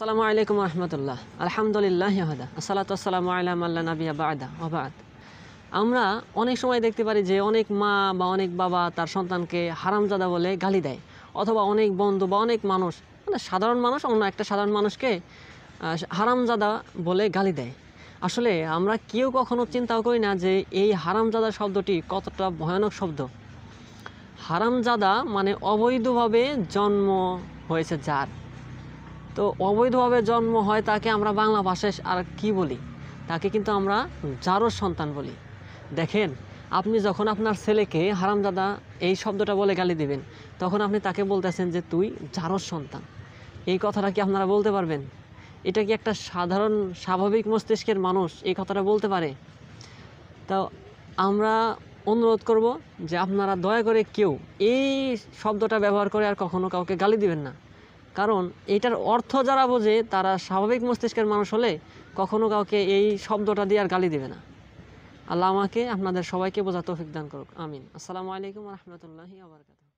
আসসালামু আলাইকুম রহমতুল্লাহ আলহামদুলিল্লাহ আসসালাম আলাম আল্লাহ নাবিয়া বাদা অবাদ আমরা অনেক সময় দেখতে পারি যে অনেক মা বা অনেক বাবা তার সন্তানকে হারামজাদা বলে গালি দেয় অথবা অনেক বন্ধু বা অনেক মানুষ মানে সাধারণ মানুষ অন্য একটা সাধারণ মানুষকে হারামজাদা বলে গালি দেয় আসলে আমরা কেউ কখনো চিন্তাও করি না যে এই হারামজাদা শব্দটি কতটা ভয়ানক শব্দ হারামজাদা মানে অবৈধভাবে জন্ম হয়েছে যার তো অবৈধভাবে জন্ম হয় তাকে আমরা বাংলা ভাষায় আর কি বলি তাকে কিন্তু আমরা জারোর সন্তান বলি দেখেন আপনি যখন আপনার ছেলেকে হারামজাদা এই শব্দটা বলে গালি দিবেন তখন আপনি তাকে বলতেছেন যে তুই জারোর সন্তান এই কথাটা কি আপনারা বলতে পারবেন এটা কি একটা সাধারণ স্বাভাবিক মস্তিষ্কের মানুষ এই কথাটা বলতে পারে তো আমরা অনুরোধ করব যে আপনারা দয়া করে কেউ এই শব্দটা ব্যবহার করে আর কখনো কাউকে গালি দিবেন না কারণ এটার অর্থ যারা বোঝে তারা স্বাভাবিক মস্তিষ্কের মানুষ হলে কখনো কাউকে এই শব্দটা দিয়ে আর গালি দেবে না আল্লাহ আমাকে আপনাদের সবাইকে বোঝা তৌফিক দান করুক আমিন আসসালামু আলাইকুম রহমতুল্লাহি আবরকাত